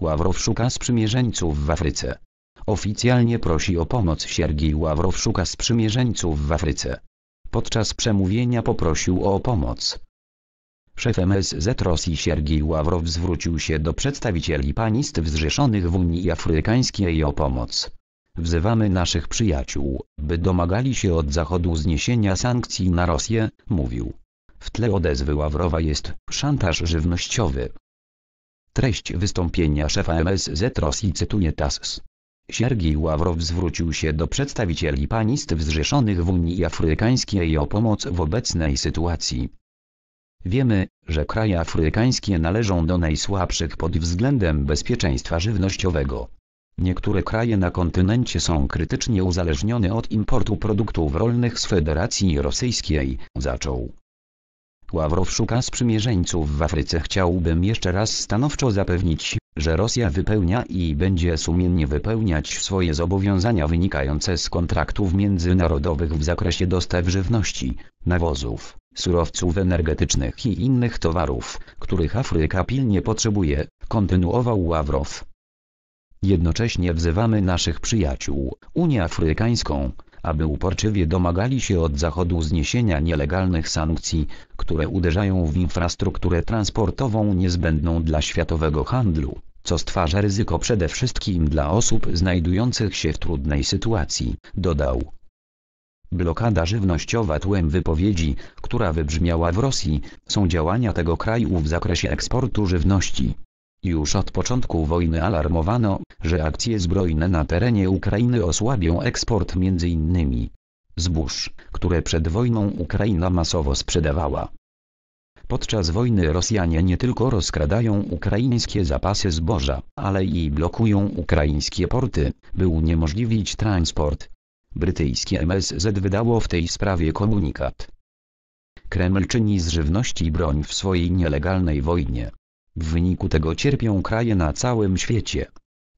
Ławrow szuka sprzymierzeńców w Afryce. Oficjalnie prosi o pomoc Siergiej Ławrow szuka sprzymierzeńców w Afryce. Podczas przemówienia poprosił o pomoc. Szef MSZ Rosji Siergiej Ławrow zwrócił się do przedstawicieli panist zrzeszonych w Unii Afrykańskiej o pomoc. Wzywamy naszych przyjaciół, by domagali się od Zachodu zniesienia sankcji na Rosję, mówił. W tle odezwy Ławrowa jest szantaż żywnościowy, Treść wystąpienia szefa MSZ Rosji cytuje TASS. Siergij Ławrow zwrócił się do przedstawicieli państw zrzeszonych w Unii Afrykańskiej o pomoc w obecnej sytuacji. Wiemy, że kraje afrykańskie należą do najsłabszych pod względem bezpieczeństwa żywnościowego. Niektóre kraje na kontynencie są krytycznie uzależnione od importu produktów rolnych z Federacji Rosyjskiej, zaczął. Ławrow szuka sprzymierzeńców w Afryce. Chciałbym jeszcze raz stanowczo zapewnić, że Rosja wypełnia i będzie sumiennie wypełniać swoje zobowiązania wynikające z kontraktów międzynarodowych w zakresie dostaw żywności, nawozów, surowców energetycznych i innych towarów, których Afryka pilnie potrzebuje, kontynuował Ławrow. Jednocześnie wzywamy naszych przyjaciół, Unię Afrykańską, aby uporczywie domagali się od Zachodu zniesienia nielegalnych sankcji, które uderzają w infrastrukturę transportową niezbędną dla światowego handlu, co stwarza ryzyko przede wszystkim dla osób znajdujących się w trudnej sytuacji, dodał. Blokada żywnościowa tłem wypowiedzi, która wybrzmiała w Rosji, są działania tego kraju w zakresie eksportu żywności. Już od początku wojny alarmowano, że akcje zbrojne na terenie Ukrainy osłabią eksport m.in. zbóż, które przed wojną Ukraina masowo sprzedawała. Podczas wojny Rosjanie nie tylko rozkradają ukraińskie zapasy zboża, ale i blokują ukraińskie porty, by uniemożliwić transport. Brytyjskie MSZ wydało w tej sprawie komunikat. Kreml czyni z żywności broń w swojej nielegalnej wojnie. W wyniku tego cierpią kraje na całym świecie.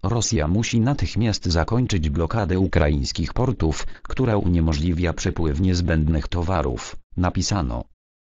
Rosja musi natychmiast zakończyć blokadę ukraińskich portów, która uniemożliwia przepływ niezbędnych towarów, napisano.